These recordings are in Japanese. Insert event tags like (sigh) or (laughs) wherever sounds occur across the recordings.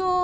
muito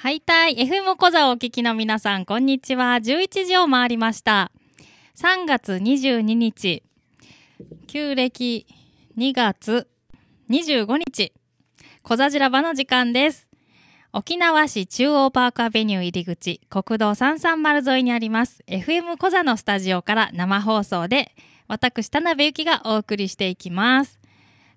ハイタイ FM 小座をお聞きの皆さん、こんにちは。11時を回りました。3月22日、旧暦2月25日、小座じらばの時間です。沖縄市中央パークアベニュー入り口、国道330沿いにあります、FM 小座のスタジオから生放送で、私、田辺ゆきがお送りしていきます。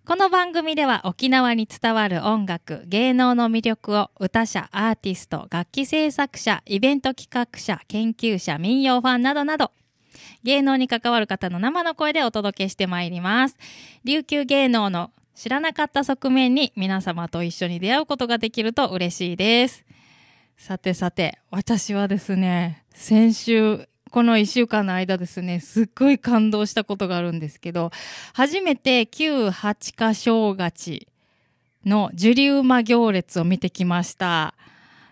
この番組では沖縄に伝わる音楽芸能の魅力を歌者アーティスト楽器制作者イベント企画者研究者民謡ファンなどなど芸能に関わる方の生の声でお届けしてまいります琉球芸能の知らなかった側面に皆様と一緒に出会うことができると嬉しいですさてさて私はですね先週この1週間の間ですね、すっごい感動したことがあるんですけど、初めて旧八花正月の樹里馬行列を見てきました。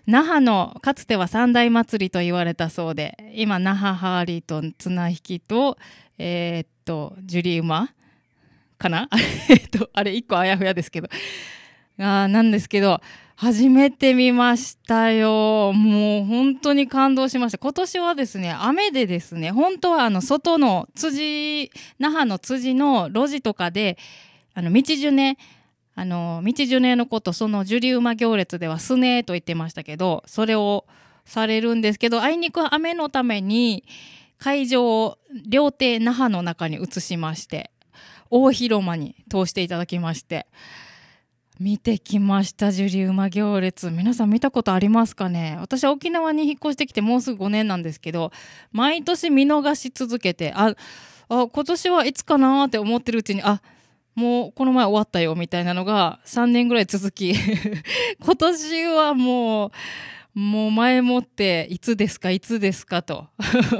那覇のかつては三大祭りと言われたそうで、今、那覇ハーリーと綱引きと、えー、っと、樹里馬かな (laughs) えっと、あれ、一個あやふやですけど、あなんですけど、初めて見ましたよ。もう本当に感動しました。今年はですね、雨でですね、本当はあの外の辻、那覇の辻の路地とかで、あの道樹ね、あの道樹ねのこと、その樹ウ馬行列ではすねと言ってましたけど、それをされるんですけど、あいにく雨のために会場を料亭那覇の中に移しまして、大広間に通していただきまして、見てきましたジュリウマ行列皆さん見たことありますかね私は沖縄に引っ越してきてもうすぐ5年なんですけど毎年見逃し続けてああ今年はいつかなって思ってるうちにあもうこの前終わったよみたいなのが3年ぐらい続き (laughs) 今年はもうもう前もっていつですかいつですかと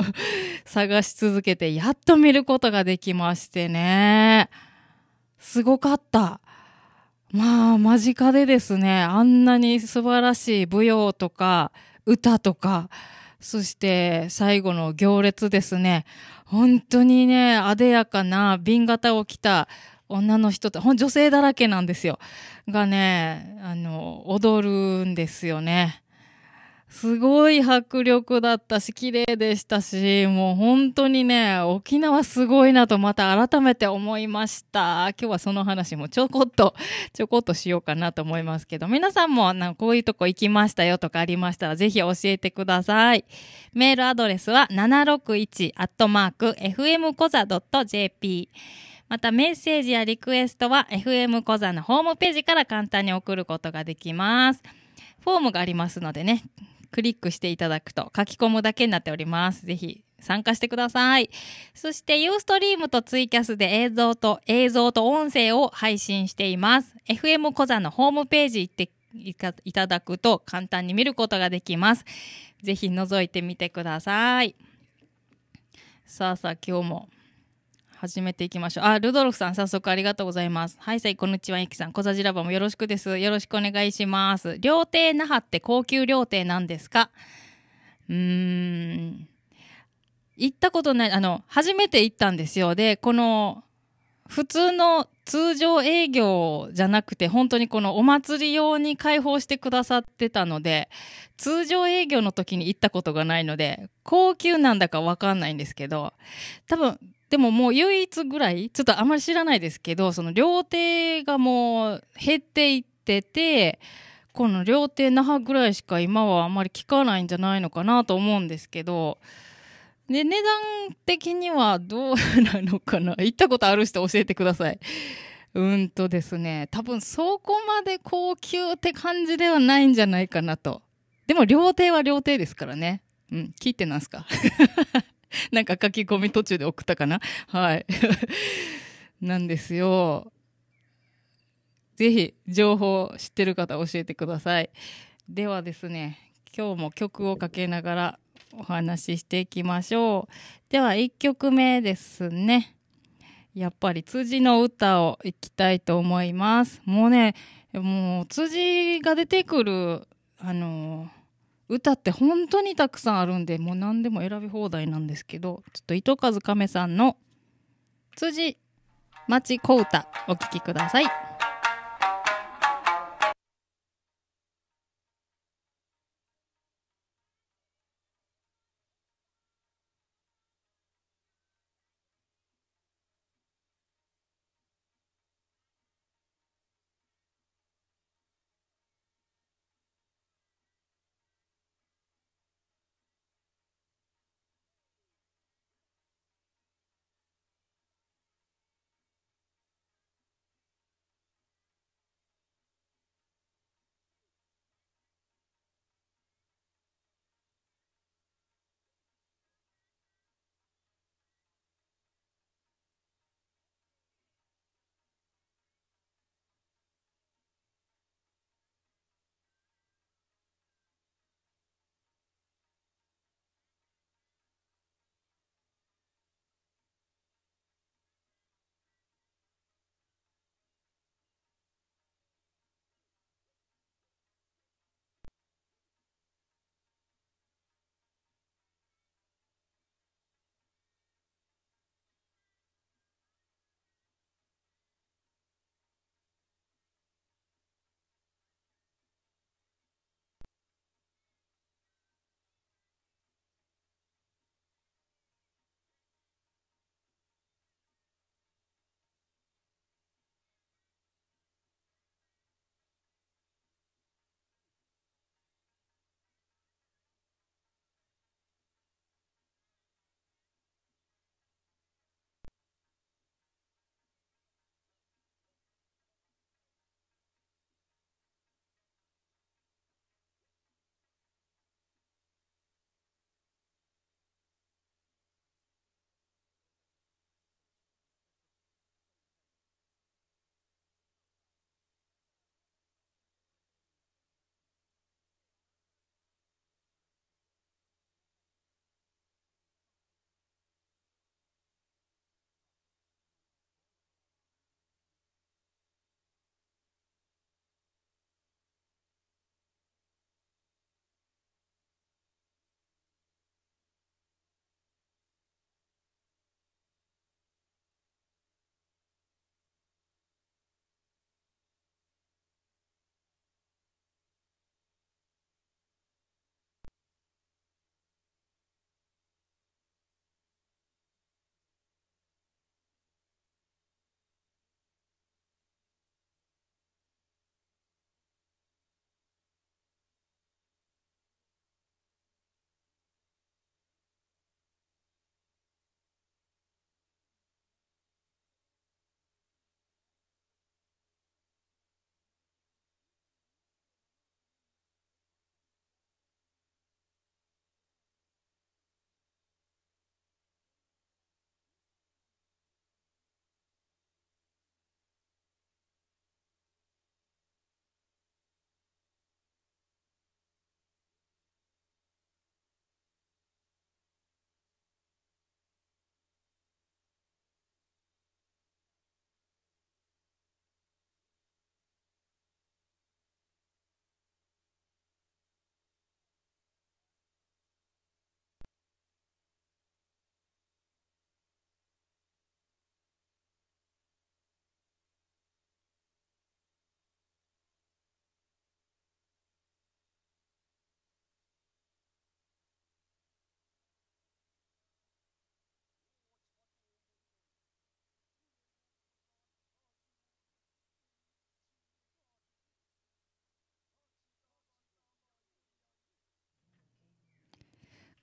(laughs) 探し続けてやっと見ることができましてねすごかった。まあ、間近でですね、あんなに素晴らしい舞踊とか、歌とか、そして最後の行列ですね。本当にね、あでやかな瓶型を着た女の人って、女性だらけなんですよ。がね、あの、踊るんですよね。すごい迫力だったし、綺麗でしたし、もう本当にね、沖縄すごいなとまた改めて思いました。今日はその話もちょこっと、(laughs) ちょこっとしようかなと思いますけど、皆さんもなんこういうとこ行きましたよとかありましたら、ぜひ教えてください。メールアドレスは761 FM z a .jp またメッセージやリクエストは FM コザのホームページから簡単に送ることができます。フォームがありますのでね、クリックしていただくと書き込むだけになっております。ぜひ参加してください。そして、ユーストリームとツイキャスで映像と、映像と音声を配信しています。FM コザのホームページ行っていただくと簡単に見ることができます。ぜひ覗いてみてください。さあさあ、今日も始めていきましょう。あ、ルドルフさん、早速ありがとうございます。はい、さい、こんにちは、ゆきさん。小座じラバもよろしくです。よろしくお願いします。料亭那覇って高級料亭なんですかうーん。行ったことない、あの、初めて行ったんですよ。で、この、普通の通常営業じゃなくて、本当にこのお祭り用に開放してくださってたので、通常営業の時に行ったことがないので、高級なんだかわかんないんですけど、多分、でももう唯一ぐらいちょっとあんまり知らないですけどその料亭がもう減っていっててこの料亭那覇ぐらいしか今はあんまり聞かないんじゃないのかなと思うんですけどで値段的にはどうなのかな (laughs) 行ったことある人教えてください。うんとですね多分そこまで高級って感じではないんじゃないかなとでも料亭は料亭ですからねうん聞いてなんすか (laughs) (laughs) なんか書き込み途中で送ったかなはい。(laughs) なんですよ。ぜひ、情報知ってる方教えてください。ではですね、今日も曲をかけながらお話ししていきましょう。では、1曲目ですね。やっぱり辻の歌をいきたいと思います。もうね、もう辻が出てくる、あのー歌って本当にたくさんあるんでもう何でも選び放題なんですけどちょっと糸数亀さんの辻町小唄お聴きください。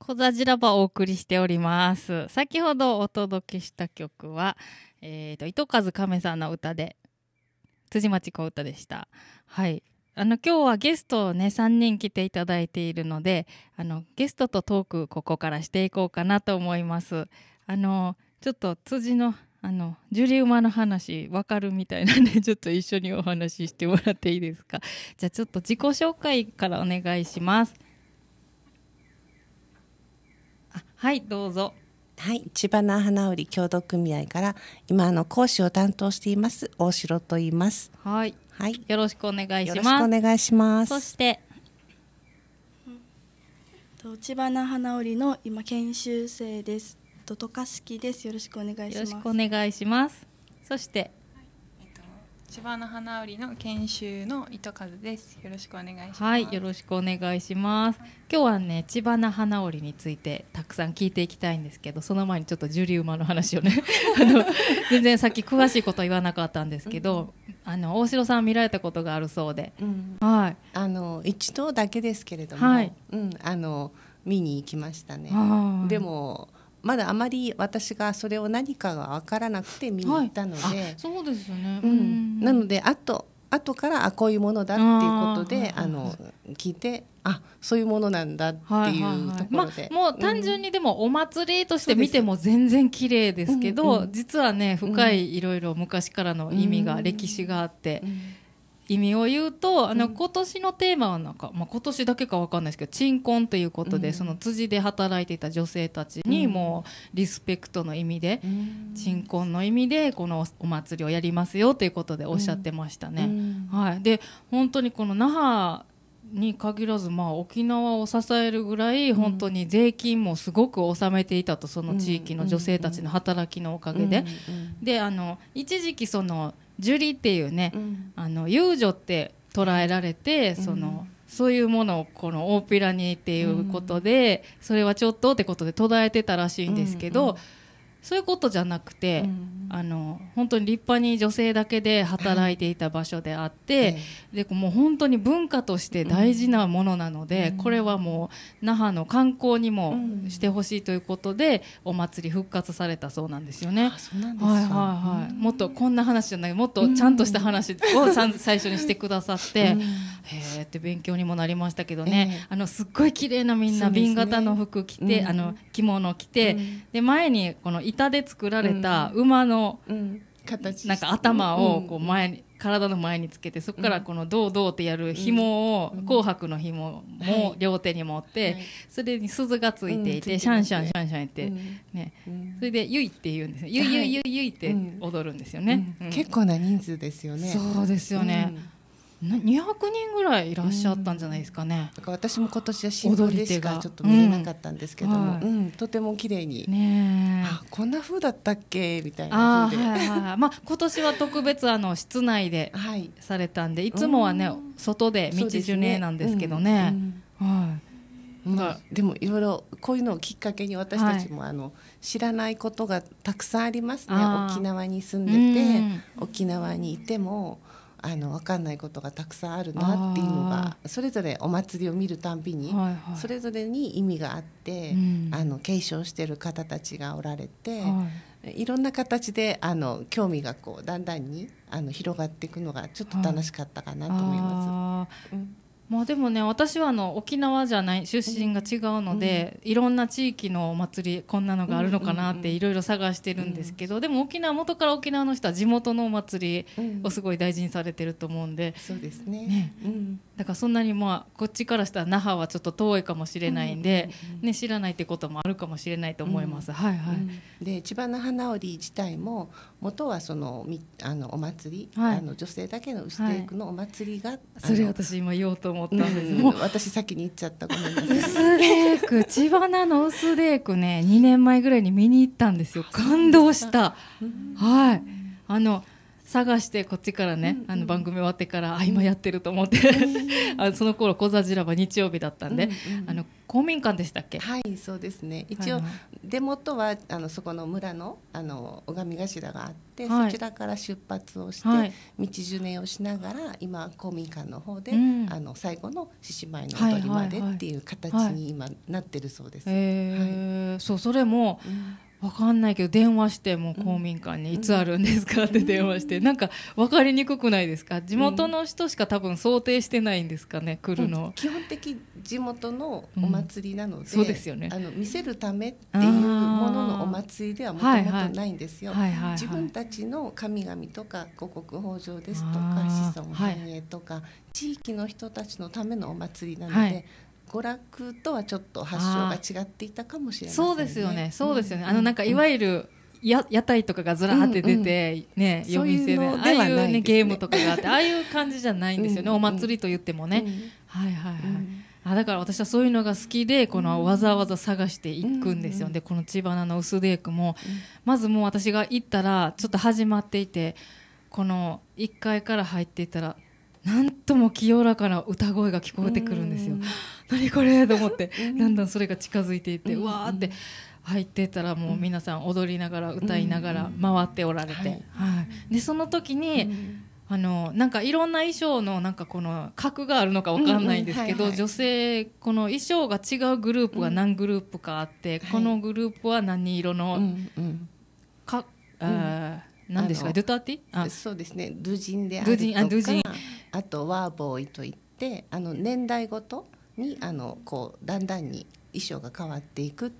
コザジラバお送りしております。先ほどお届けした曲は、えっ、ー、と、糸数亀さんの歌で、辻町小歌でした。はい。あの、今日はゲストをね、3人来ていただいているので、あの、ゲストとトーク、ここからしていこうかなと思います。あの、ちょっと辻の、あの、ジュリウマの話、わかるみたいなんで、(laughs) ちょっと一緒にお話ししてもらっていいですか。じゃあ、ちょっと自己紹介からお願いします。はいどうぞはい千葉な花売協同組合から今あの講師を担当しています大城と言いますはいはいよろしくお願いしますよろしくお願いしますそして千葉な花織の今研修生ですととかすきですよろしくお願いしますよろしくお願いしますそしての花織の研修の糸数です。よろしくお願いします。はい、よろしくお願いします。今日はね、千葉の花織についてたくさん聞いていきたいんですけど、その前にちょっと樹里馬の話をね、(laughs) あの全然さっき詳しいこと言わなかったんですけど、あの大城さん見られたことがあるそうで、うん、はい。あの一度だけですけれども、はい、うん、あの見に行きましたね。でもまだあまり私がそれを何かが分からなくて見に行ったので、はい、そうですよね、うん、なのであと後からあこういうものだっていうことであの聞いてあそういうものなんだっていうところで、もう単純にでもお祭りとして見ても全然綺麗ですけど、うん、実はね深いいろいろ昔からの意味が、うん、歴史があって。うん意味を言うとあの、うん、今年のテーマはなんか、まあ、今年だけか分かんないですけど鎮魂ということで、うん、その辻で働いていた女性たちにもうリスペクトの意味で、うん、鎮魂の意味でこのお祭りをやりますよということでおっしゃってましたね。はい、で本当にこの那覇に限らず、まあ、沖縄を支えるぐらい本当に税金もすごく納めていたとその地域の女性たちの働きのおかげで。であの一時期その樹里っていうね、うん、あの遊女って捉えられて、うん、そのそういうものをこの大っぴらにっていうことで、うん、それはちょっとってことで途絶えてたらしいんですけど、うんうん、そういうことじゃなくて、あの本当に立派に女性だけで働いていた場所であって、でもう本当に文化として大事なものなので、これはもう那覇の観光にもしてほしいということで、お祭り復活されたそうなんですよね。はいはいもっとこんな話じゃない、もっとちゃんとした話を最初にしてくださって、えーって勉強にもなりましたけどね。あのすっごい綺麗なみんな瓶型の服着て、あの着物着て、で前にこの板で作られた馬の、うん形なんか頭をこう前に、うん、体の前につけてそこからこの「どうどう」ってやる紐を、うん、紅白の紐も両手に持って、はい、それに鈴がついていて,、シャンシャンシャンシャンって、ねそれで「ゆい」って言うんですよ「ゆいゆいゆいゆって踊るんですよね、結構な人数ですよねそうですよね、200人ぐらいいらっしゃったんじゃないですかね。うん、か私も今年は新聞でしかちょっと見れなかったんですけども、うんはいうん、とても綺麗に、ね、あこんな風だったっけみたいな風であ、はいはい、まあ、今年は特別あの室内でされたんで、い、つもはね外で道ジュネなんですけどね。はいまあ、でもいろいろこういうのをきっかけに私たちも、あの知らないことがたくさんありますね沖縄に住んでて沖縄にいてもあの分かんないことがたくさんあるなっていうのがそれぞれお祭りを見るたんびに、それぞれに意味があって、あの継承してる方たちがおられて、い、ろんな形であの興味がこうだんだんにあの広がっていくのがちょっと楽しかったかなと思います。まあでもね私はあの沖縄じゃない出身が違うので、うん、いろんな地域のお祭りこんなのがあるのかなっていろいろ探してるんですけど、でも沖縄元から沖縄の人は地元のお祭りをすごい大事にされてると思うんで、そうですねね、うん、だからそんなにまあこっちからしたら那覇はちょっと遠いかもしれないんで、ね、知らないってこともあるかもしれないと思います。うんはいはい、で千葉那覇直り自体も元はそのみあのお祭り、はい、あの女性だけの牛テイクのお祭りが、はい、それ私今言おうと思ったんです、うん、私先に言っちゃったごめんなさい。薄 (laughs) デーク千葉那の薄デークね2年前ぐらいに見に行ったんですよ感動した。はいあの探してこっちからね、あの番組終わってからあ今やってると思って (laughs) あその頃小座ジラバ日曜日だったんで、あの公民館でしたっけはいそうですね一応、出元はあのそこの村のあの拝頭があって、そちらから出発をして、道順をしながら今公民館の方で、あの最後の獅子舞の踊りまでっていう形に今なってるそうです。そうそれも、分かんないけど電話しても公民館にいつあるんですかって電話してなんか分かりにくくないですか地元の人しか多分想定してないんですかね来るの、うん、基本的地元のお祭りなので、うん、そうですよねあの見せるためっていうもののお祭りではもともとないんですよ、自分たちの神々とか五穀豊穣ですとか子孫繁栄とか、はい、地域の人たちのためのお祭りなので、はい娯楽とはちょっと発祥が違っていたかもしれない、ね、そうですよねそうですよね、うん、あのなんかいわゆる、や屋台とかがずらって出て、うんうん、ね夜店でで、ね、ああいうねゲームとかがあってああいう感じじゃないんですよね、お祭りと言ってもね、うん、はいはいはい、あだから私はそういうのが好きでこのわざわざ探していくんですよ、うん、でこの千葉の薄デークも、うん、まずもう私が行ったらちょっと始まっていてこの1階から入っていったらなんとも清らかな歌声が聞こえてくるんですよ。何これと思って (laughs) だんだんそれが近づいていってうわーって入ってたらもう皆さん踊りながら歌いながら回っておられて、はいでその時に、あのなんかいろんな衣装のなんかこの格があるのかわかんないんですけど、女性この衣装が違うグループが何グループかあって、このグループは何色の、か、あ何ですかドゥターティあそうですねドゥジンであるとかあとワーボーイといってあの年代ごとにあのこうだんだんに衣装が変わっていくっ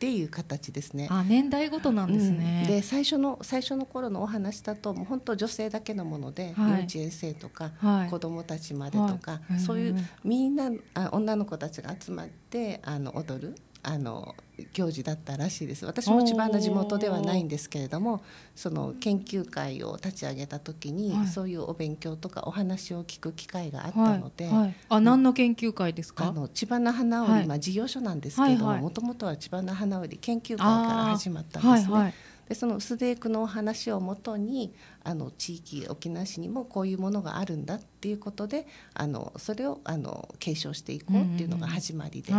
ていう形ですね。あ年代ごとなんですね。うん、で最初の最初の頃のお話だともう本当女性だけのもので、はい、幼稚園生とか、はい、子供たちまでとか、はい、そういうみんなあ女の子たちが集まってあの踊るあの行事だったらしいです私も千葉の地元ではないんですけれどもその研究会を立ち上げた時に、はい、そういうお勉強とかお話を聞く機会があったので、はいはい、あ何の研究会ですかあの千葉の花織、は今事業所なんですけどももともとは千葉の花織研究会から始まったんですね。でその薄手育のお話をもとにあの地域沖縄市にもこういうものがあるんだっていうことであのそれをあの継承していこうっていうのが始まりで,、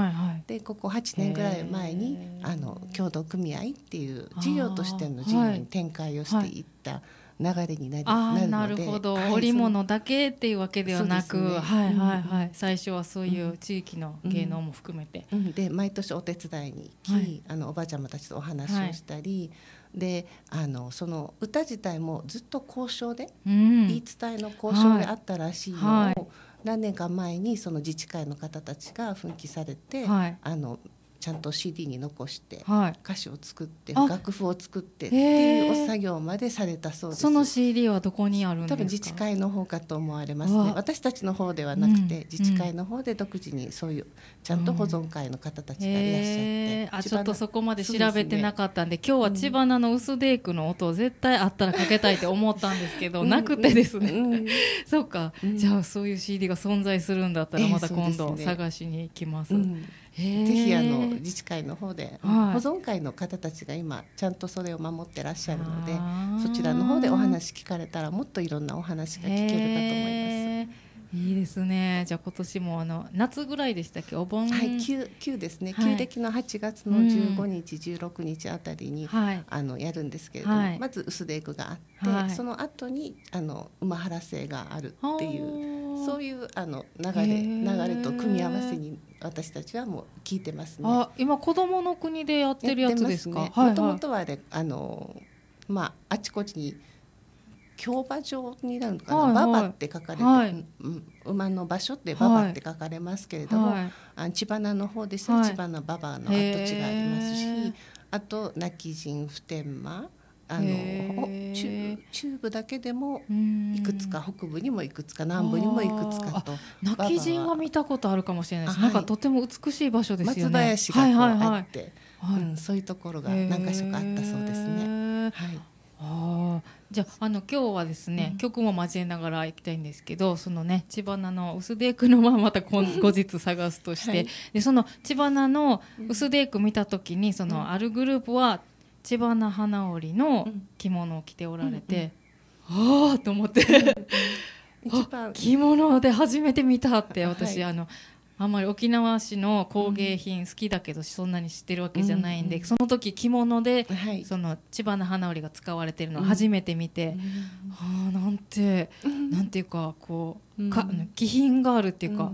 でここ8年ぐらい前にあの共同組合っていう事業としての事業に展開をしていった、流れになりなるほど、はい、織物だけっていうわけではなく、ね、はいはいはい、最初はそういう地域の芸能も含めて、うんうん、で毎年お手伝いに行き、はい、あのおばあちゃまたちとお話をしたり、はいであのその歌自体もずっと交渉で、うん、言い伝えの交渉であったらしいのを、はい何年か前にその自治会の方たちが奮起されて、はい、あのちゃんと CD に残して、はい、歌詞を作って楽譜を作ってっていうお作業までされたそうです。その CD はどこにあるんですか？多分自治会の方かと思われますね。私たちの方ではなくて、うん、自治会の方で独自にそういうちゃんと保存会の方たちがいらっしゃって、うんあちょっとそこまで調べてなかったんで、ね、今日は千葉菜の薄デークの音を絶対あったらかけたいって思ったんですけど、うん、なくてですね。うん、そうか、じゃあそういう CD が存在するんだったらまた今度探しに行きます。えーぜひあの自治会の方で、はい、保存会の方たちが今ちゃんとそれを守ってらっしゃるのでそちらの方でお話聞かれたらもっといろんなお話が聞けるかと思います。いいですね。じゃあ今年もあの夏ぐらいでしたっけお盆はい旧旧ですね、はい、旧暦の8月の15日、うん、16日あたりに、はい、あのやるんですけれども、はい、まず薄デ出クがあって、その後にあの馬原生があるっていうそういうあの流れ流れと組み合わせに私たちはもう聞いてますね。今子供の国でやってるやつですか。もともとはあれあのまああちこちに。競馬場になるのかな、はいはい、馬場って書かれて、はい、馬の場所って馬場って書かれますけれども、はい、あ千葉の方でした、はい、千葉の馬場の跡地がありますしあと泣き人普天間あの中中部だけでもいくつか北部にもいくつか南部にもいくつかと泣き人は見たことあるかもしれないです、はい、なんかとても美しい場所ですよね松林がこうあって、はいはいはい、うん、そういうところが何か所かあったそうですね。はい、ああじゃあの今日はですね、うん、曲も交えながら行きたいんですけどそのね千葉なの薄デークのまままた後日探すとして、はい、でその千葉なの薄デーク見た時にそのあるグループは千葉な花織の着物を着ておられて、うんうんうん、ああと思って (laughs) 着物で初めて見たって私、はい、あのあんまり沖縄市の工芸品好きだけど、そんなに知ってるわけじゃないんで、うんその時着物で、はい、その千葉の花織が使われてるのを初めて見て、うん、あなんて、うん、なんていうかこう、か気品があるっていうか。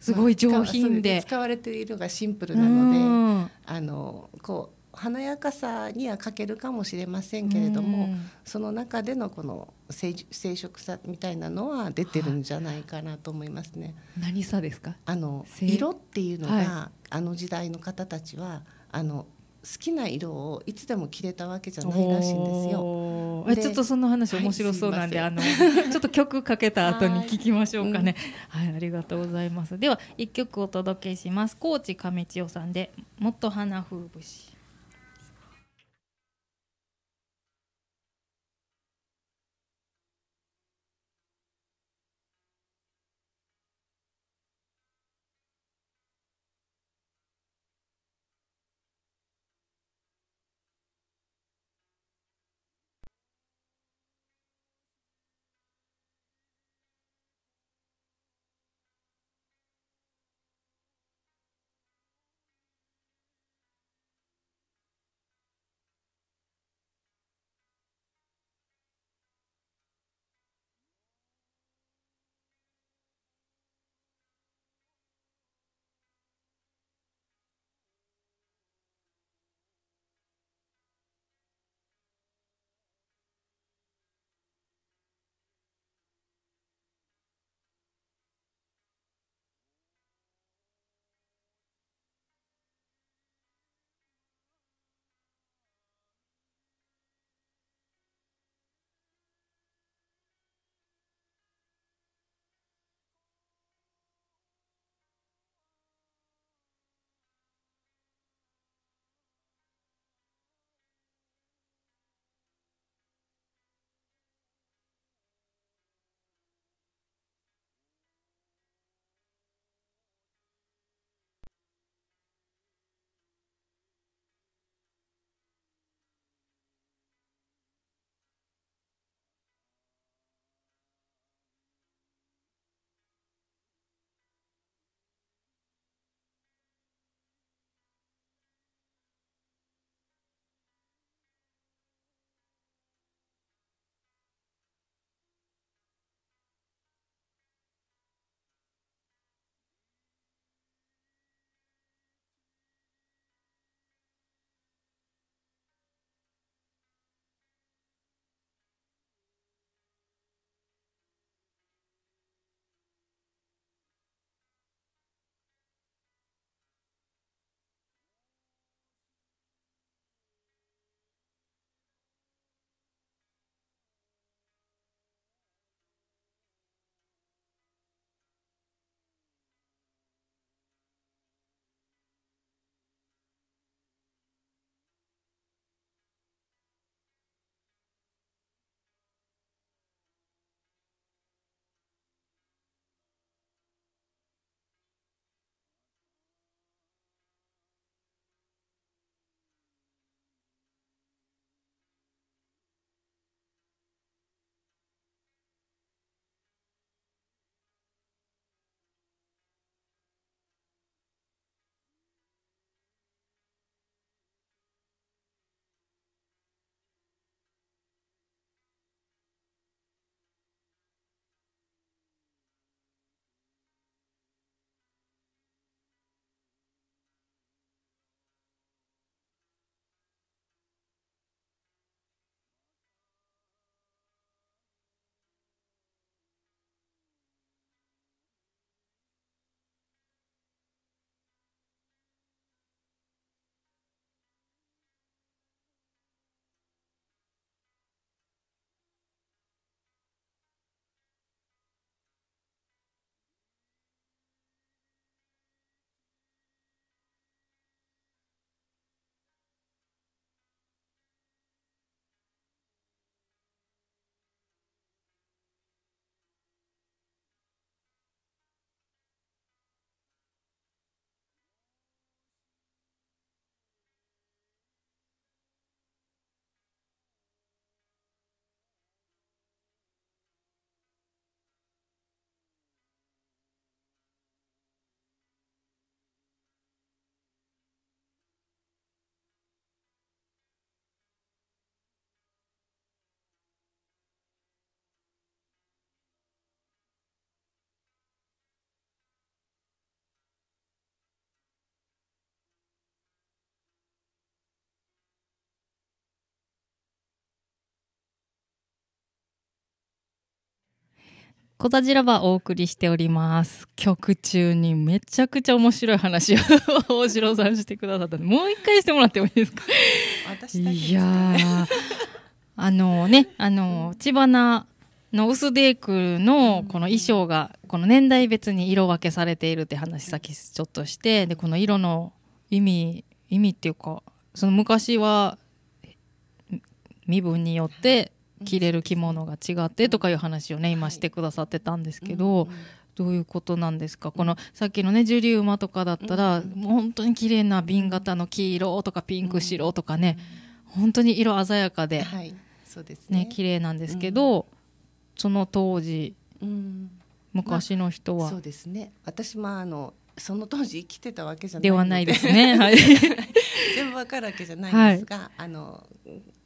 すごい上品で、まあ、使われているのがシンプルなので、うん、あのこう華やかさには欠けるかもしれませんけれども、うん、その中でのこの生殖さみたいなのは出てるんじゃないかなと思いますね。はい、何さですかあの色っていうのが、はい、あの時代の方たちはあの好きな色をいつでも着れたわけじゃないらしいんですよ。ちょっとその話面白そうなんで、はい、あのちょっと曲かけた後に聞きましょうかね。はい、うんはい、ありがとうございます。では一曲お届けします。高知亀千代さんでもっと花風節。こたじらばお送りしております。曲中にめちゃくちゃ面白い話を大城さんしてくださったので、もう一回してもらってもいいですか。私だね、いやあのね、あの、千なのウスデークのこの衣装が、この年代別に色分けされているって話さっきちょっとして、で、この色の意味、意味っていうか、その昔は身分によって、着れる着物が違ってとかいう話をね今してくださってたんですけど。どういうことなんですかこのさっきのねジュリウマとかだったら、もう本当に綺麗な瓶型の黄色とかピンク白とかね、本当に色鮮やかで、はい、そうですね綺麗なんですけど、その当時、うん、昔の人は、そうですね私もあのその当時生きてたわけじゃないではないですね、はい、(laughs) 全部わかるわけじゃないんですが、あの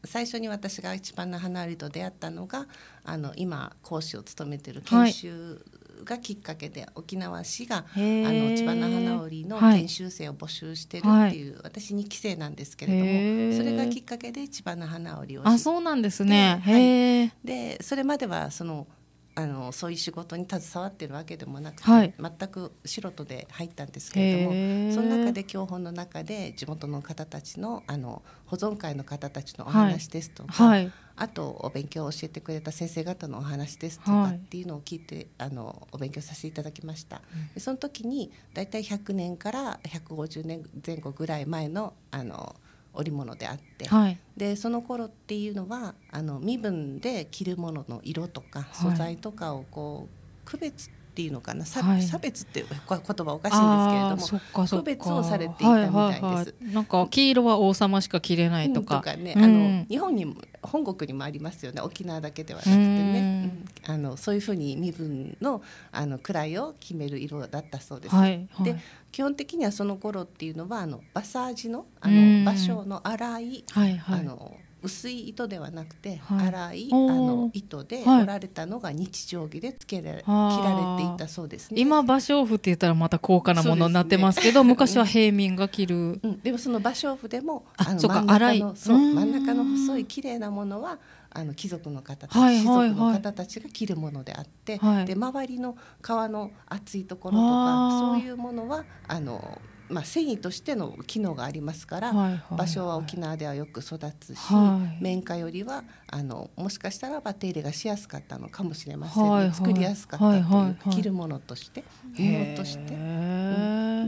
最初に私が一番の花りと出会ったのがあの今講師を務めてる研修がきっかけで、はい、沖縄市があの千葉の花織の研修生を募集してるっていう、はい、私2期生なんですけれどもそれがきっかけで千葉の花織をあそうなんですね、はい、でそれまではそのあのそういう仕事に携わってるわけでもなくて、はい、全く素人で入ったんですけれどもその中で教本の中で地元の方たちのあの保存会の方たちのお話ですとか、はいあとお勉強を教えてくれた先生方のお話ですとかっていうのを聞いて、あのお勉強させていただきました。でその時に大体100年から150年前後ぐらい前のあの織物であって、はい、でその頃っていうのはあの身分で着るものの色とか素材とかをこう区別っていうのかな、はい、差別っていう言葉おかしいんですけれども区別をされていたみたいです、はいはいはい、なんか黄色は王様しか着れないとか,、とかね、うん、あの日本にも本国にもありますよね沖縄だけではなくてね、うん、あのそういうふうに身分のあの位を決める色だったそうです。はいはい、で基本的にはその頃っていうのはあのバサージのあの場所の粗い、はいはい、あの薄い糸ではなくて、はい、粗いあの糸で織られたのが日常着でつけられ、はい、切られていたそうですね今芭蕉布って言ったらまた高価なものになってますけど、ね、昔は平民が着る、うん、でもその芭蕉布でもあのそうか粗いそう真ん中の細い綺麗なものはあの貴族の方たち、はい族の方たちが着るものであって、はい、で周りの皮の厚いところとかそういうものはあのまあ、繊維としての機能がありますから、はいはい、場所は沖縄ではよく育つし、はい、綿花よりはあのもしかしたら手入れがしやすかったのかもしれませんね、はいはい、作りやすかったという、はいはいはい、着るものとして布として。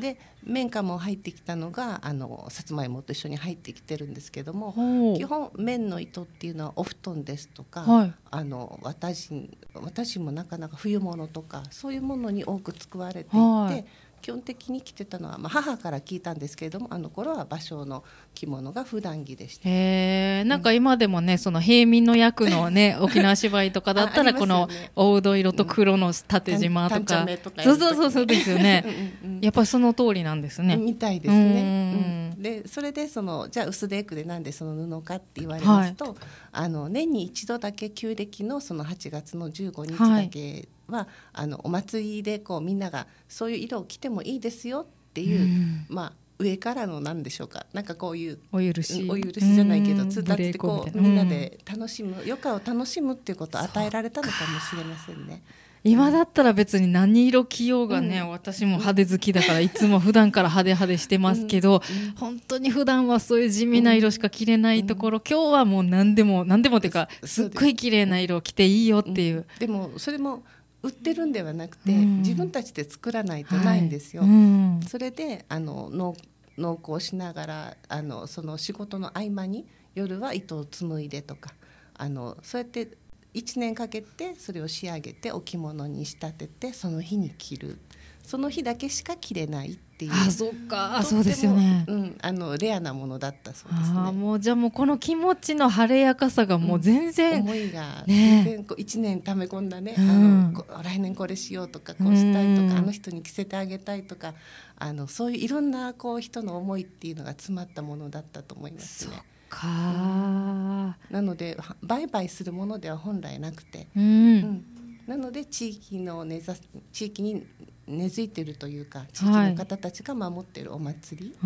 で綿花も入ってきたのがあのさつまいもと一緒に入ってきてるんですけども基本綿の糸っていうのはお布団ですとか、はい、あの私私もなかなか冬物とかそういうものに多く使われていて。基本的に着てたのは、まあ、母から聞いたんですけれどもあの頃は芭蕉の着物が普段着でしたへなんか今でもね、その平民の役のね (laughs) 沖縄芝居とかだったらね、この黄土色と黒の縦縞とかとか、そうそうそうそうですよねうん、やっぱその通りなんですねみたいですね、うん、でそれでそのじゃあ薄手くでなんでその布かって言われますと、はい、あの年に一度だけ旧暦のその8月の15日だけ、はいはあのお祭りでこうみんながそういう色を着てもいいですよっていう、うん、まあ上からの何でしょうかなんかこういうお許しお許しじゃないけど通達ってこうみんなで楽しむ余暇を楽しむっていうことを与えられたのかもしれませんね。今だったら別に何色着ようがね、うん、私も派手好きだからいつも普段から派手派手してますけど、うん、本当に普段はそういう地味な色しか着れないところ、うん、今日はもう何でも何でもっていうかすっごい綺麗な色を着ていいよっていう。でもそれも売ってるんではなくて、うん、自分たちで作らないとないんですよ。はいうん、それであの農農耕しながらあのその仕事の合間に夜は糸を紡いでとかあのそうやって1年かけてそれを仕上げて置物に仕立ててその日に着るその日だけしか着れないっていうあそっかあそうですよね、うん、あのレアなものだったそうですねあもうじゃあもうこの気持ちの晴れやかさがもう全然、うん、思いが全然1年溜め込んだね、うあの来年これしようとかこうしたいとか、あの人に着せてあげたいとかあのそういういろんなこう人の思いっていうのが詰まったものだったと思いますね。か、うん、なので売買するものでは本来なくて、うん、うん、なので地域の根ざ地域に根付いてるというか地域の方たちが守ってるお祭り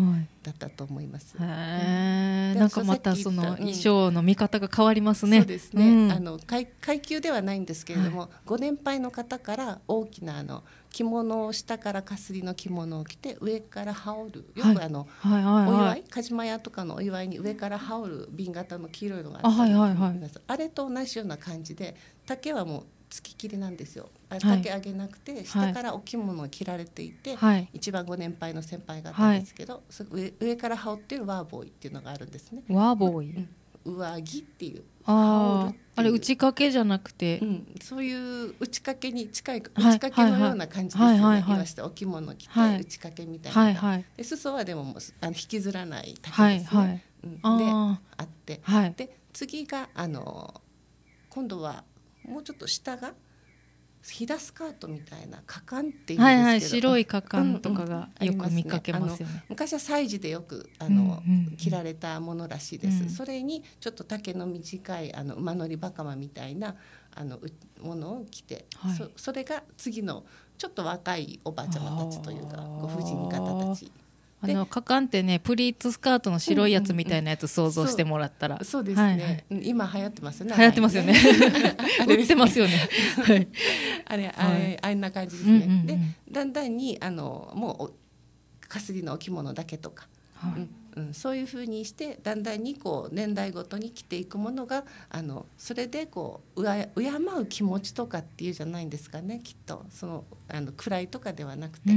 だったと思います。はい、なんかまたその衣装の見方が変わりますね。うん、そうですね。うん、あの階階級ではないんですけれども、はい、ご年配の方から大きなあの着物を下からかすりの着物を着て上から羽織るよくあの、はいはいはいはい、お祝い鹿島屋とかのお祝いに上から羽織る瓶型の黄色いのがあったはいはい、あれと同じような感じで竹はもうつききりなんですよ竹上げなくて、はい、下からお着物を着られていて、はい、一番ご年配の先輩方ですけど、はい、上上から羽織ってるワーボーイっていうのがあるんですね。ワーボーイ、うん、上着っていうああれ打ち掛けじゃなくて、うん、そういう打ち掛けに近い打ち掛けのような感じですよね、はいはいお着物着て打ち掛けみたいな、はいはい、で裾はでもあの引きずらない竹ですね、はいはいうん、であって、はい、で次があの今度はもうちょっと下がひだスカートみたいな果敢っていうんですけど、はいはい、白い果敢とかがよく見かけますよね。うんうん、ね昔は祭事でよくあの、うんうん、着られたものらしいです。うん、それにちょっと丈の短いあの馬乗りバカマみたいなあのものを着て、はい、そそれが次のちょっと若いおばあちゃまたちというかご婦人方たちあのかかんってねプリーツスカートの白いやつみたいなやつ想像してもらったら、うんうんうん、そうですね、はい、今流行ってますね流行ってますよね (laughs) 売ってますよねはいあれあれ、あんな感じですね、うんうんうん、でだんだんにあのもうかすりのお着物だけとか、はい、うんうん、そういうふうにしてだんだんにこう年代ごとに来ていくものがあのそれでこう敬う気持ちとかっていうじゃないんですかねきっとそのあの位とかではなくて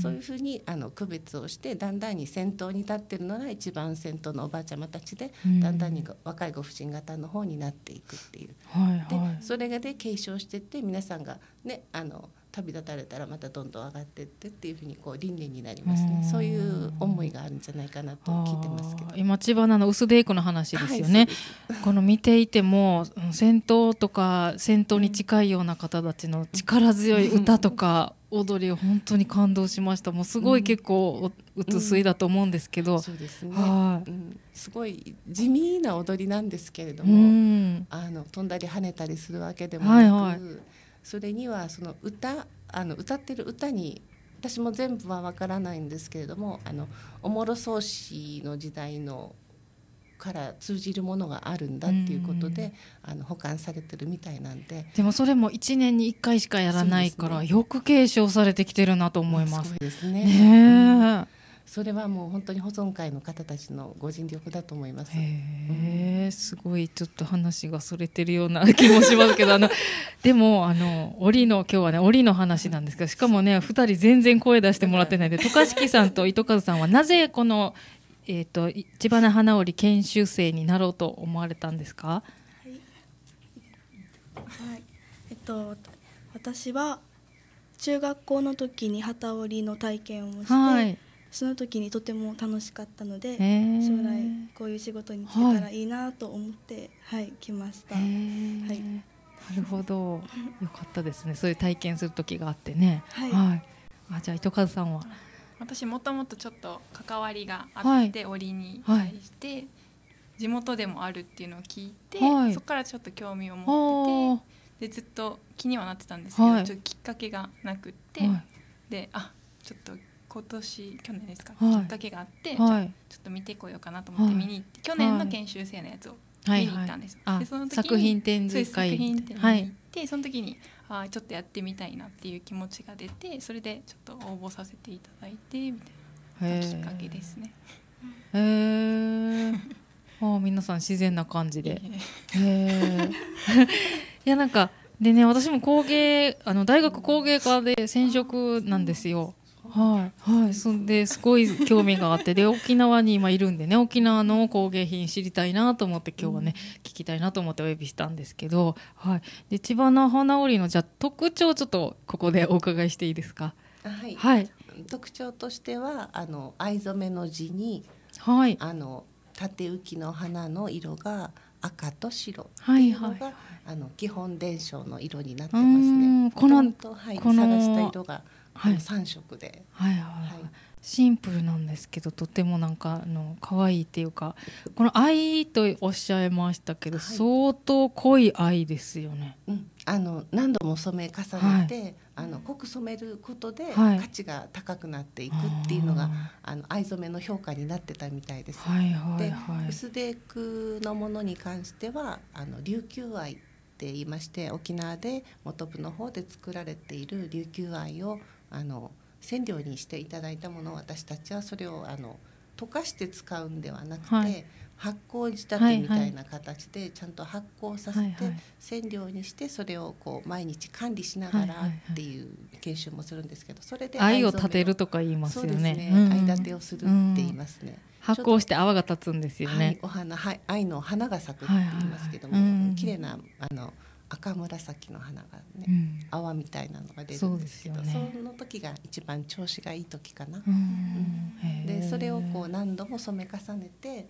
そういうふうにあの区別をしてだんだんに先頭に立ってるのが一番先頭のおばあちゃまたちでだんだんに若いご婦人方の方になっていくっていう。はいはい、でそれがで継承してって皆さんがねあの旅立たれたらまたどんどん上がってってっていうふうにこう輪廻になりますねそういう思いがあるんじゃないかなと聞いてますけど今千葉の薄ベイクの話ですよね、はい、この見ていても戦闘とか戦闘に近いような方たちの力強い歌とか、踊り本当に感動しましたもうすごい結構うつすいだと思うんですけど、うんうん、そうですね、はい、うん、すごい地味な踊りなんですけれども、あの飛んだり跳ねたりするわけでもなく、はいはいそれにはその歌あの歌ってる歌に私も全部はわからないんですけれどもあのおもろ宗師の時代のから通じるものがあるんだっていうことで、あの保管されてるみたいなんででもそれも1年に1回しかやらないから、ね、よく継承されてきてるなと思います。すね、ねそれはもう本当に保存会の方たちのご尽力だと思います。うん、すごいちょっと話がそれてるような (laughs) 気もしますけどあのでもあの折の今日はね折の話なんですけどしかもね2人全然声出してもらってないで渡嘉敷さんと糸数さんはなぜこのえーと、と千葉花織研修生になろうと思われたんですか、はいはいえっと、私は中学校の時に機織りの体験をして、はいその時にとても楽しかったので、将来こういう仕事に就けたらいいなと思って、はい、来ました。はい。なるほど、(laughs) よかったですね。そういう体験する時があってね。はい。はい、あ、じゃあ糸数さんは。私もともとちょっと関わりがあって、折、は、に対して、地元でもあるっていうのを聞いて、はい、そこからちょっと興味を持ってて、でずっと気にはなってたんですけど、ちょっときっかけがなくって、で、あ、ちょっと。今年去年ですか、はい、きっかけがあって、はい、ちょっと見てこようかなと思って見に行って、去年の研修生のやつを見に行ったんです、はいはい、でその時作品展示会に行って、その時にあちょっとやってみたいなっていう気持ちが出てそれでちょっと応募させていただいてみたいなきっかけですね。へえ (laughs) あ皆さん自然な感じで。へえい (laughs) やなんかでね私も工芸あの大学工芸科で染色なんですよ。はいはいそんですごい興味があってで沖縄に今いるんでね沖縄の工芸品知りたいなと思って今日はね、うん、聞きたいなと思ってお呼びしたんですけど、はい、で千葉の花織のじゃ特徴ちょっとここでお伺いしていいですか。はい、はい、特徴としてはあの藍染めの地に、はい、あの縦浮きの花の色が赤と白っていうのが、はいはい、あの基本伝承の色になってますね。この、はい、この探した色が3色で。はいはいはいシンプルなんですけどとてもなんかあの可愛いっていうかこの愛とおっしゃいましたけど、はい、相当濃い愛ですよね。うん、あの何度も染め重ねて、はい、あの濃く染めることで価値が高くなっていくっていうのが、はい、あの藍染めの評価になってたみたいです。はいはいはい、で薄手区のものに関してはあの琉球愛って言いまして沖縄で元部の方で作られている琉球藍をあの染料にしていただいたものを私たちはそれをあの溶かして使うんではなくて、はい、発酵仕立てみたいな形でちゃんと発酵させて染料にしてそれをこう毎日管理しながらっていう研修もするんですけどそれで愛を立てるとか言いますよね。ね愛立てをするって言いますね。発酵して泡が立つんですよね。はい、お花はい愛の花が咲くって言いますけども、はいはい、綺麗なあの。赤紫の花がね、うん、泡みたいなのが出るんですけどそす、ね、その時が一番調子がいい時かな。でそれをこう何度も染め重ねて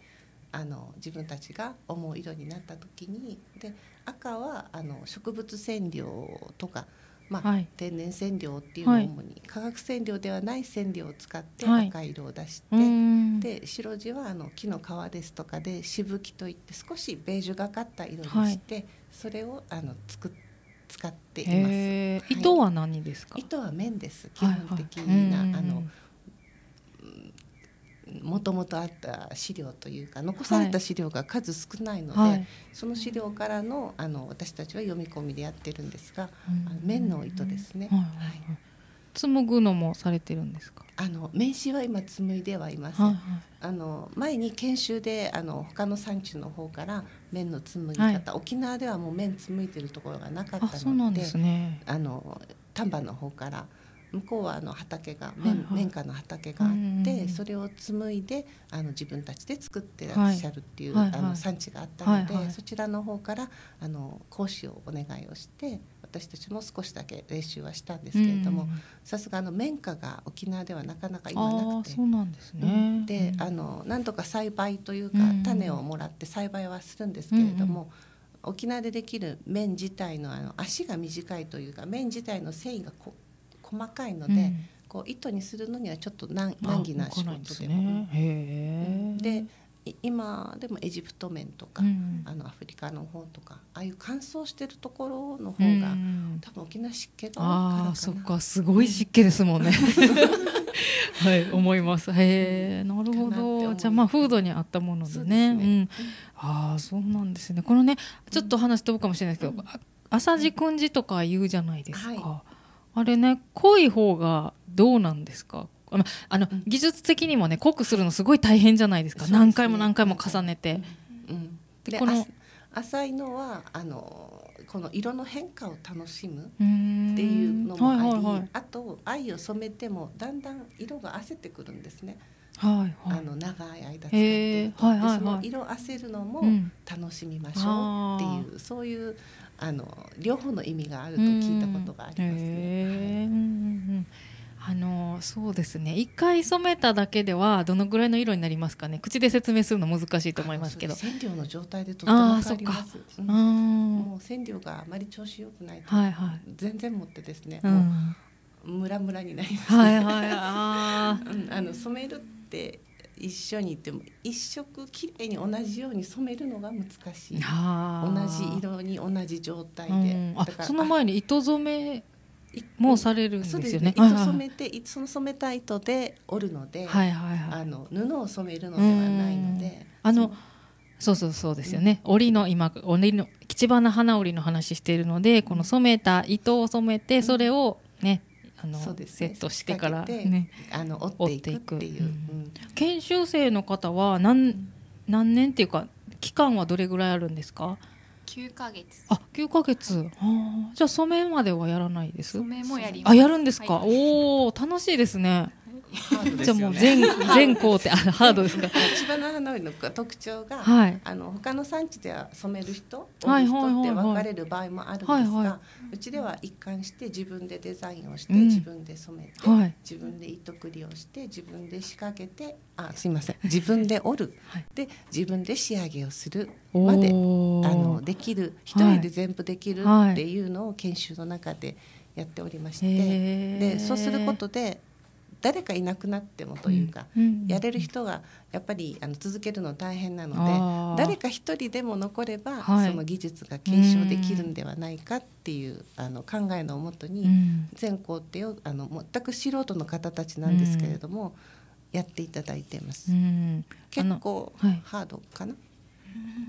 あの自分たちが思う色になった時にで赤はあの植物染料とか、まあ、はい、天然染料っていうのを主に、化学染料ではない染料を使って赤色を出して、はい、で白地はあの木の皮ですとかでしぶきといって少しベージュがかった色にして。はいそれをあのつく使っています、糸は何ですか糸は綿です基本的な、はいはい、あのもともとあった資料というか残された資料が数少ないので、はい、その資料からのあの私たちは読み込みでやってるんですが、はい、綿の糸ですね。はい、はい紡ぐのもされてるんですかあの名刺は今紡いではいません、はいはい、あの前に研修であの他の産地の方から綿の紡ぎ方、はい、沖縄ではもう綿紡いでるところがなかったので、ね、あの丹波の方から向こうはあの畑が綿綿花の畑があってそれを紡いであの自分たちで作ってらっしゃるっていう、はい、あの産地があったので、はいはい、そちらの方からあの講師をお願いをして私たちも少しだけ練習はしたんですけれどもさすがあの綿花が沖縄ではなかなか今なくてそうなんですね、であのなんとか栽培というか種をもらって栽培はするんですけれども、沖縄でできる綿自体のあの足が短いというか綿自体の繊維がこ細かいので、うん、こう糸にするのにはちょっと難難儀な仕事でも。で今でもエジプト面とか、うん、あのアフリカの方とかああいう乾燥してるところの方が、うん、多分沖縄湿気がああそっかすごい湿気ですもんね。(laughs) はい思いますへえなるほどじゃあまあフードに合ったものでね、ねうん、ああそうなんですねこのねちょっと話飛ぶかもしれないですけど、朝地くんじとか言うじゃないですか、はい、あれね濃い方がどうなんですかあの、うん、技術的にもね濃くするのすごい大変じゃないですか、ね、何回も何回も重ねて。うん、でこの浅いのはあのこの色の変化を楽しむっていうのもあり、はいはいはい、あと藍を染めてもだんだん色が褪せてくるんですね。はいはい、あの長い間使ってると、はいはい、その色あせるのも楽しみましょうっていう、うん、そういうあの両方の意味があると聞いたことがありますね。あのそうですね一回染めただけではどのぐらいの色になりますかね口で説明するの難しいと思いますけど染料の状態でとっても変わりますう、うん、もう染料があまり調子よくないと、はいはい、全然持ってですね、うムラムラになります、ね、はいはい (laughs) あの染めるって一緒にいても一色きれいに同じように染めるのが難しい同じ色に同じ状態で、うん、あその前に糸染めもうされるんですよね。ね糸染めて、その染めた糸で織るので、はいはいはい、あの布を染めるのではないので、あの。そうそうそうですよね、織りの今織の吉花花織の話しているのでこの染めた糸を染めてそれをね、あの、ね、セットしてからねあの織っていくっていう、うん、研修生の方はん、何年っていうか期間はどれぐらいあるんですか九ヶ月あ九ヶ月あじゃあ染めまではやらないです染めもやりますあやるんですか、はい、おお楽しいですねじゃもう全全工程ハードですか。千葉の花織の特徴が、はい、あの他の産地では染める人、はい、人って分かれる場合もあるんですが、はいはい、うちでは一貫して自分でデザインをして、うん、自分で染めて、はい、自分で糸繰りをして自分で仕掛けて、あすいません自分で織る、はい、で自分で仕上げをするまであのできる一人で全部できるっていうのを研修の中でやっておりまして、でそうすることで。誰かいなくなってもというか、うん、やれる人がやっぱりあの続けるの大変なので誰か一人でも残れば、はい、その技術が継承できるんではないかっていうあの考えのもとに、うん、全工程をあの全く素人の方たちなんですけれども、うん、やっていただいてます。結構、はい、ハードかな、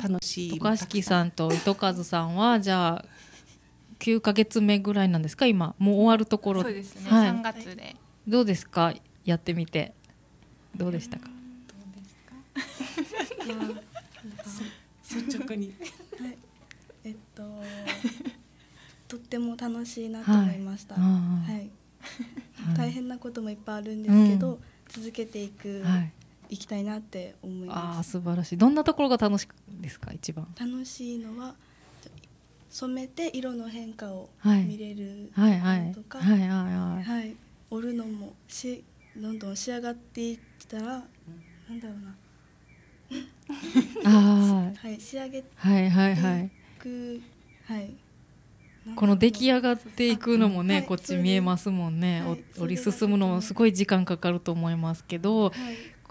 楽しい渡嘉敷さんと糸数さんはじゃあ9か月目ぐらいなんですか今もう終わるところそうですね、はい、3月でどうですかやってみてどうでしたかどうですか (laughs) 率直にはいえっと (laughs) とっても楽しいなと思いました、はい、大変なこともいっぱいあるんですけど、うん、続けていく、はい、行きたいなって思いますあ素晴らしいどんなところが楽しくですか一番楽しいのは染めて色の変化を見れるとか、はい、はいはいはいはい、はい折るのもしどんどん仕上がっていったら、なんだろうなあはい仕上げてはいはいはいはいこの出来上がっていくのもね、はい、こっち見えますもんね、はい、折り進むのもすごい時間かかると思いますけど、は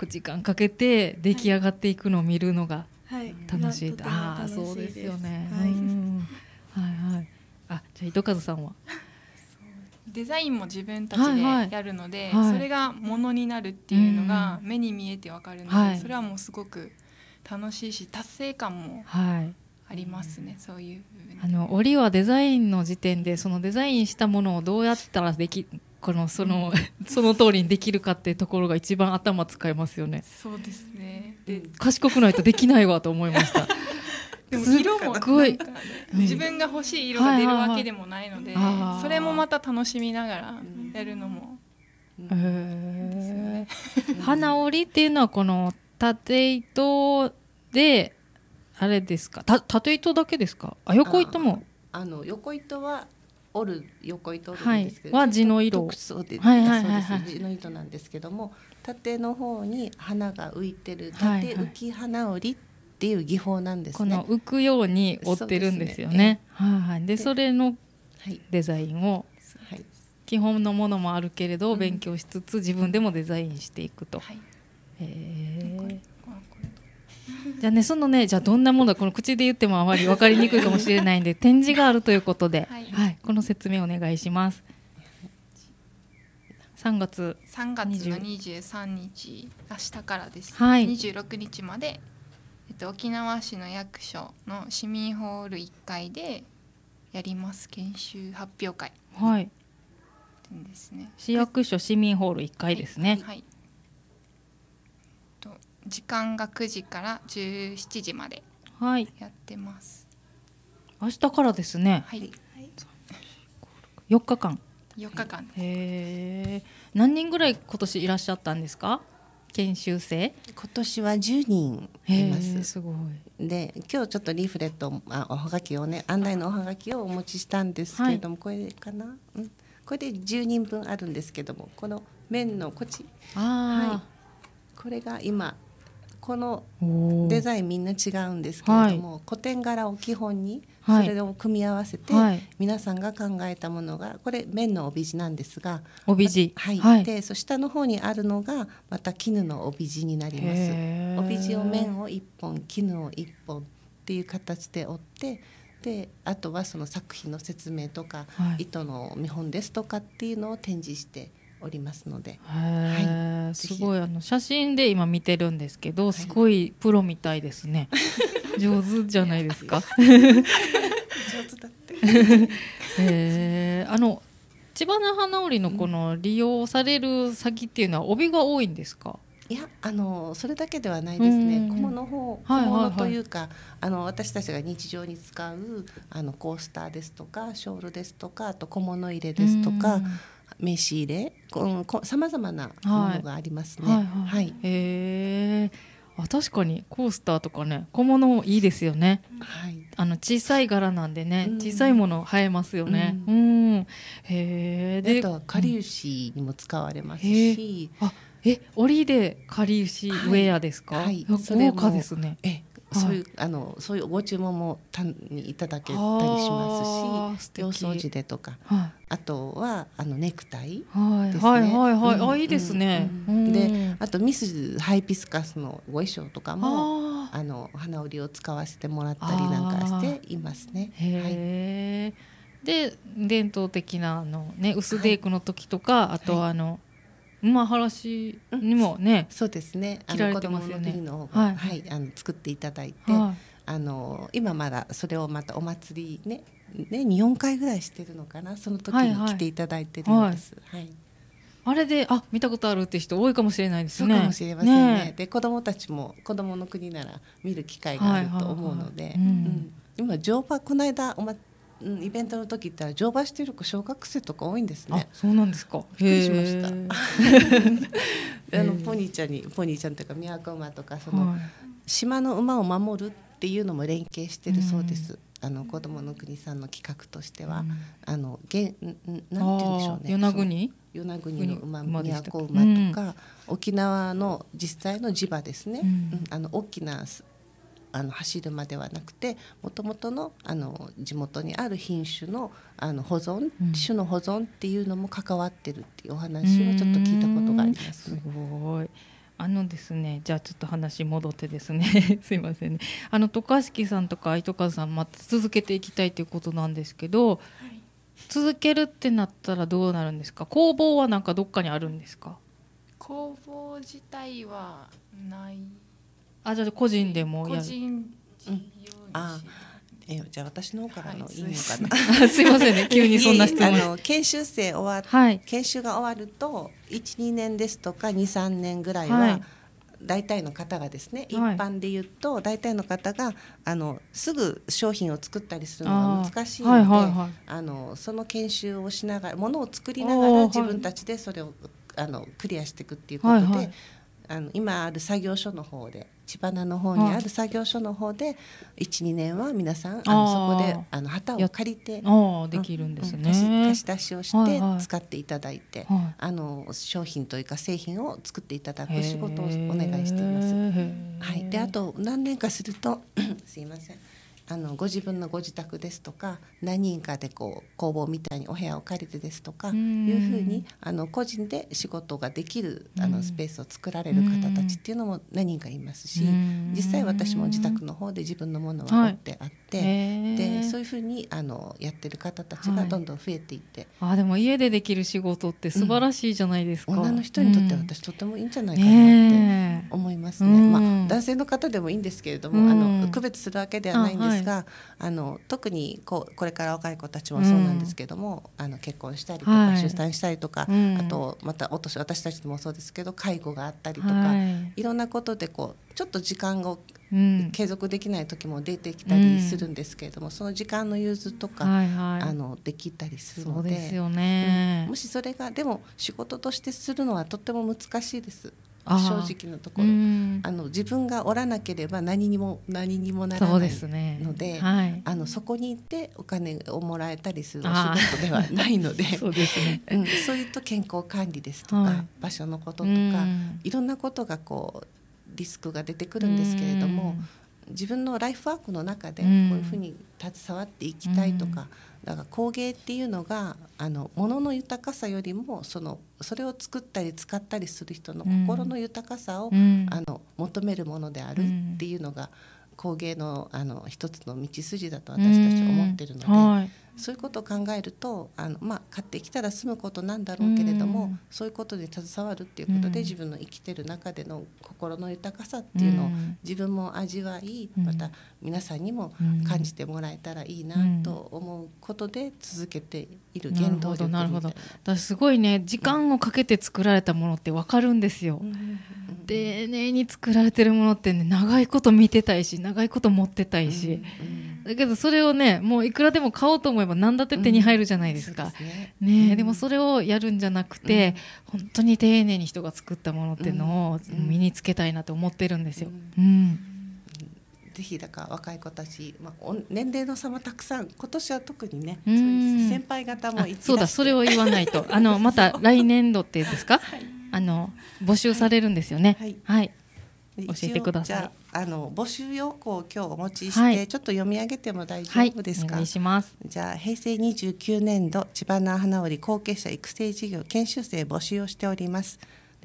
い、時間かけて出来上がっていくのを見るのが楽しい、はい、ああそうですよね、はい、はいはいあじゃあ糸数さんはデザインも自分たちでやるので、はいはい、それがものになるっていうのが目に見えてわかるので、はい、それはもうすごく楽しいし達成感もありますね、そういうあの折はデザインの時点でそのデザインしたものをどうやったらできこのその、うん、(laughs) その通りにできるかっていうところが一番頭使いますよね。そうですね。で賢くないとできないわと思いました。でも色もごい自分が欲しい色が出るわけでもないので、それもまた楽しみながらやるのも、ね、花織っていうのはこの縦糸であれですかた縦糸だけですかあ横糸もあの横糸は折る横糸折るんですけど、はい、は地の色そうです、地の糸なんですけども縦の方に花が浮いてる縦浮き花織っっていう技法なんですね。この浮くように折ってるんですよね。はい、ね、はい、でそれのデザインを、はい、基本のものもあるけれど、勉強しつつ自分でもデザインしていくと。はい、えー、じゃあねそのねじゃあどんなものだこの口で言ってもあまり分かりにくいかもしれないんで (laughs) 展示があるということで、はい、はい、この説明お願いします。3月3月の23日明日からです、はい、26日までっと、沖縄市の役所の市民ホール1階でやります研修発表会はいですね市役所市民ホール1階ですね、はい、はい、と時間が9時から17時までやってます、はい、明日からですねはい、4日間4日間へえ何人ぐらい今年いらっしゃったんですか研修生今年は10人いますすごいで今日ちょっとリーフレットあおはがきをね案内のおはがきをお持ちしたんですけれども、はい、これかな、うん、これで10人分あるんですけどもこの面のこっちはい、これが今このデザインみんな違うんですけれども、古典柄を基本にそれを組み合わせて、皆さんが考えたものがこれ綿の帯地なんですが帯地、はい、でそ下の方にあるのがまた絹の帯地になります帯地を綿を1本絹を1本っていう形で折ってであとはその作品の説明とか、糸の見本ですとかっていうのを展示しておりますので、はい、すごいあの写真で今見てるんですけど、すごいプロみたいですね。上手じゃないですか。上手だって。え (laughs) えー、あの千葉の花織のこの利用される先っていうのは帯が多いんですか。いやあのそれだけではないですね小物方小物というか、あの私たちが日常に使うあのコースターですとかショールですとかあと小物入れですとか名刺入れこさまざまなものがありますね。はい、はいはいはい、へえ。あ確かにコースターとかね小物いいですよね、はい、あの小さい柄なんでね、うん、小さいもの映えますよね、うん、うん、へえであとはかりゆしにも使われますし、うん、あえりでかりゆしウェアですか、はいはい、豪華ですねえそういう、あのそういうご注文もたにいただけたりしますし洋掃除でとか、あとはあのネクタイはいはいはいあいいですね、であとミスハイピスカスのご衣装とかもあの花織を使わせてもらったりなんかしていますね。へはいで伝統的なあの、ね、薄デークの時とか、あとあの、馬話にもね、そうですね切られてますよねの方が、はいあの作っていただいて、あの今まだそれをまたお祭りねね二四回ぐらいしてるのかなその時に来ていただいてるんです。はいあれであ見たことあるって人多いかもしれないですね。そうかもしれませんね。ねで子供たちも子供の国なら見る機会があると思うので、うん、今乗馬この間おまうん、イベントの時ったら乗馬してる子小学生とか多いんですね。そうなんですか。びっくりしました。(laughs) あのポニーちゃんにポニーちゃんとか宮古馬とかその、はい、島の馬を守るっていうのも連携してるそうです。あの子供の国さんの企画としては、うん、あのげんなんて言うんでしょうね。与那国与那国の馬宮古馬とか、うん、沖縄の実際の地場ですね、うん、あの大きなあの走るまではなくてもともとのあの地元にある品種のあの保存、うん、種の保存っていうのも関わってるっていうお話をちょっと聞いたことがあります、すごいあのですね、じゃあちょっと話戻ってですね (laughs) すいませんねあの渡嘉敷さんとか糸数さんまた続けていきたいということなんですけど、はい、続けるってなったらどうなるんですか工房はなんかどっかにあるんですか工房自体はないあじゃあ個人でもやる。個人事業あえじゃあ私の方からの、い、いのかな。すいません (laughs) ね急にそんな質問。あの研修生終わ、はい、研修が終わると一二年ですとか二三年ぐらいは、はい、大体の方がですね、一般で言うと大体の方があのすぐ商品を作ったりするのは難しいので、あ、はいはい、のその研修をしながらものを作りながら自分たちでそれを、あのクリアしていくっていうことで。はいはいあの今ある作業所の方で千葉の方にある作業所の方で12年は皆さんあのそこであの旗を借りてあできるんですね、うんうん、貸し出しをして使っていただいて、はいはい、あの商品というか製品を作っていただく仕事をお願いしています。はい、であと何年かすると (clears throat) すいませんあのご自分のご自宅ですとか何人かでこう工房みたいにお部屋を借りてですとかいうふうにあの個人で仕事ができるあのスペースを作られる方たちっていうのも何人かいますし実際私も自宅の方で自分のものは持ってあって、はい、でそういうふうにあのやってる方たちがどんどん増えていって、はい、あでも家でできる仕事って素晴らしいじゃないですか、うん、女の人にとっては私とてもいいんじゃないかなって思いますね、まあ、男性の方でもいいんですけれどもあの区別するわけではないんですですが、はい、あの特にここれから若い子たちもそうなんですけども、うん、あの結婚したりとか、はい、出産したりとか、うん、あとまたお年私たちもそうですけど介護があったりとか、はい、いろんなことでこうちょっと時間を継続できない時も出てきたりするんですけれども、うん、その時間の融通とか、はいはい、あのできたりするので、ね、もしそれがでも仕事としてするのはとっても難しいです。正直なところあの自分がおらなければ何にも何にもならないのでそね、はい、あのそこに行ってお金をもらえたりするお仕事ではないので (laughs) そうですね、うん、そういうと健康管理ですとか、はい、場所のこととかいろんなことがこうリスクが出てくるんですけれども自分のライフワークの中でこういうふうに携わっていきたいとか。だから工芸っていうのがあの物の豊かさよりもそのそれを作ったり使ったりする人の心の豊かさを、うん、あの求めるものであるっていうのが、うん工芸のあの一つの道筋だと私たちは思ってるので、はい、そういうことを考えるとあの、まあ、買ってきたら済むことなんだろうけれどもそういうことに携わるっていうことで自分の生きてる中での心の豊かさっていうのを自分も味わいまた皆さんにも感じてもらえたらいいなと思うことで続けている原動力みたいな。なるほどすごいね時間をかけて作られたものって分かるんですよ。うん丁寧に作られてるものってね長いこと見てたいし長いこと持ってたいし、だけどそれをねもういくらでも買おうと思えば何だって手に入るじゃないですか、うん、ね、ね、でもそれをやるんじゃなくて、うん、本当に丁寧に人が作ったものっていうのを身につけたいなと思ってるんですよ。うん、うんぜひだから若い子たち、まあ、年齢の差もたくさん今年は特にね先輩方もそうだそれを言わないとあのまた (laughs) 来年度ってですか、はいあの募集されるんですよね。はい、はい教えてください。じゃああの募集要項を今日お持ちして、はい、ちょっと読み上げても大丈夫ですか。はい、じゃあ平成29年度千葉の花織後継者育成事業研修生募集をしております。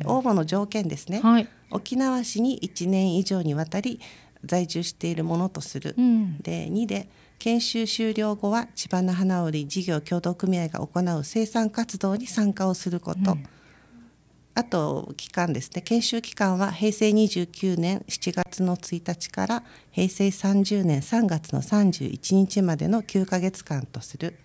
応募の条件ですね。はい、沖縄市に1年以上にわたり在住しているものとする。うん、で2で研修終了後は千葉の花織事業協同組合が行う生産活動に参加をすること。うんあと期間ですね研修期間は平成29年7月の1日から平成30年3月の31日までの9ヶ月間とする、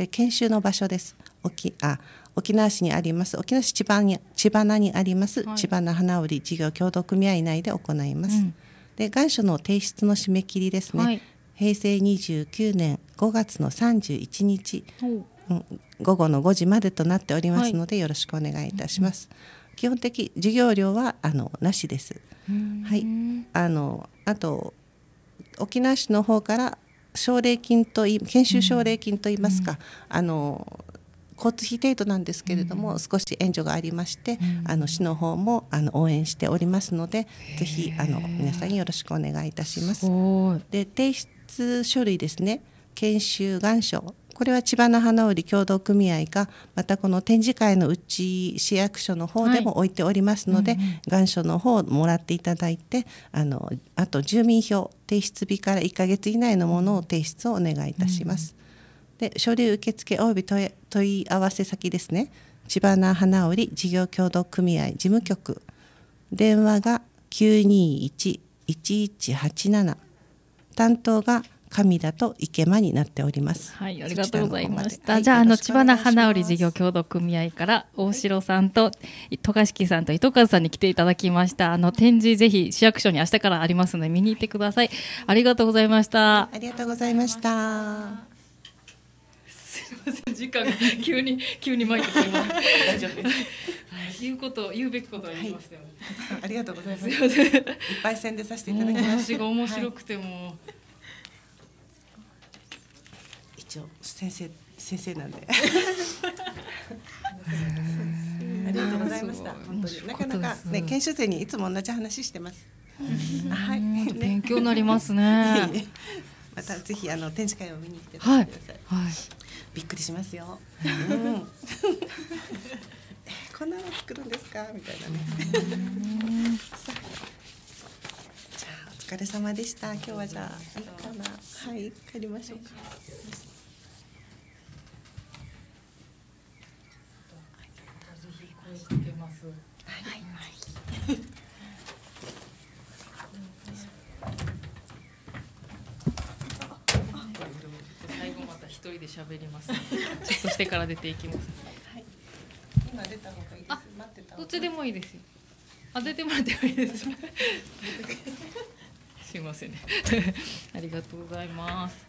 うん、研修の場所です沖あ沖縄市にあります沖縄市千葉に千葉にあります、はい、千葉花織事業共同組合内で行います、うん、で願書の提出の締め切りですね、はい、平成29年5月の31日午後の5時までとなっておりますので、よろしくお願いいたします。基本的授業料はあのなしです。はい。あのあと沖縄市の方から奨励金とい研修奨励金といいますか、あの交通費程度なんですけれども、少し援助がありまして、あの市の方もあの応援しておりますので、ぜひあの皆さんよろしくお願いいたします。で提出書類ですね研修願書これは千葉の花織協同組合がまたこの展示会のうち市役所の方でも置いておりますので、はいうん願書の方をもらっていただいてあのあと住民票提出日から1ヶ月以内のものを提出をお願いいたします。うん、で書類受付及び問い合わせ先ですね千葉の花り事業協同組合事務局電話が921-1187担当が「神だと池間になっております。はい、ありがとうございました。じゃあ、あの、千葉な花織事業協同組合から、大城さんと、渡嘉敷さんと糸数さんに来ていただきました。あの、展示、ぜひ市役所に明日からありますので、見に行ってください。ありがとうございました。ありがとうございました。すみません、時間が急に、急に巻いて大丈夫です。言うこと、言うべきことは言いましたよ、ねはい、ありがとうございます。すいません。いっぱい宣伝させていただきます。し面白くても。はい一先生先生なんで (laughs) ありがとうございました。本当になかなかね研修生にいつも同じ話してます。はい、勉強になりますね。(laughs) またぜひあの展示会を見に来てください。はい。びっくりしますよ。うん、(laughs) こんなの作るんですかみたいなね。さあ、じゃあお疲れ様でした。今日はじゃあいいかな。はい、帰りましょうか。分。はい。はい最後また一人で喋ります、ね。ちょっとしてから出ていきます、ね。はい。今出た方がいいです。待ってた。どっちでもいいですよ。あ、出てもらってもいいです。(laughs) すいませんね。(laughs) ありがとうございます。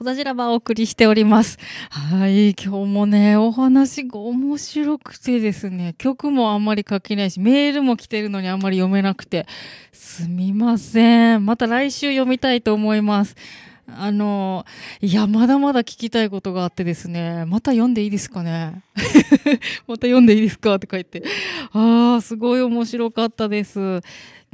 小田じらばお送りしております。はい、今日もね、お話が面白くてですね、曲もあんまり書けないし、メールも来てるのにあんまり読めなくて、すみません。また来週読みたいと思います。あの、いや、まだまだ聞きたいことがあってですね、また読んでいいですかね (laughs) また読んでいいですかって書いて、ああ、すごい面白かったです。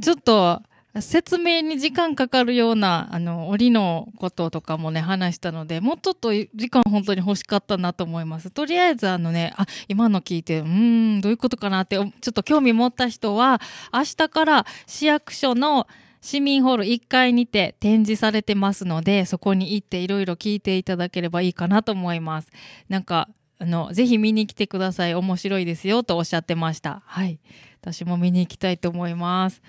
ちょっと、説明に時間かかるような、あの、折のこととかもね、話したので、もうちょっと時間本当に欲しかったなと思います。とりあえず、あのね、あ、今の聞いて、うん、どういうことかなって、ちょっと興味持った人は、明日から市役所の市民ホール1階にて展示されてますので、そこに行っていろいろ聞いていただければいいかなと思います。なんか、あの、ぜひ見に来てください。面白いですよとおっしゃってました。はい。私も見に行きたいと思います。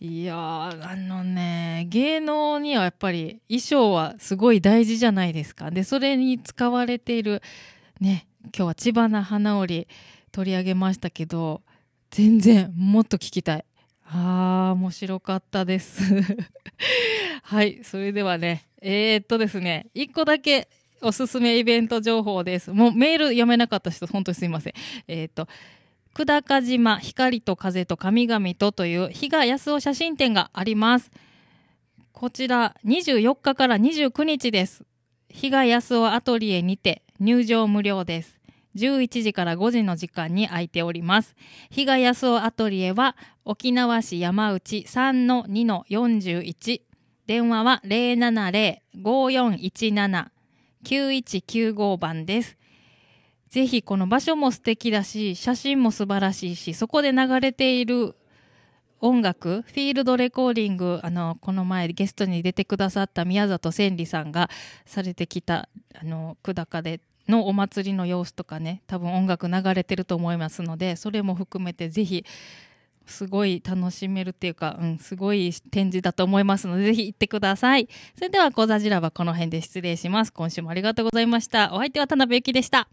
いやあのね芸能にはやっぱり衣装はすごい大事じゃないですかでそれに使われているね今日は千葉な花織取り上げましたけど全然もっと聞きたいあー面白かったです (laughs) はいそれではねえー、っとですね1個だけおすすめイベント情報です。もうメール読めなかった人、本当にすいません。えっ、と、久高島光と風と神々とという比嘉康夫写真展がありますこちら24日から29日です比嘉康夫アトリエにて入場無料です11時から5時の時間に空いております。比嘉康夫アトリエは沖縄市山内3-2-41電話は070-5417-9195番です。ぜひこの場所も素敵だし写真も素晴らしいしそこで流れている音楽フィールドレコーディングあのこの前ゲストに出てくださった宮里千里さんがされてきたあの久高でのお祭りの様子とかね多分音楽流れてると思いますのでそれも含めてぜひすごい楽しめるっていうか、うん、すごい展示だと思いますのでぜひ行ってくださいそれでは小座はこの辺で失礼します今週もありがとうございましたお相手は田辺ゆきでした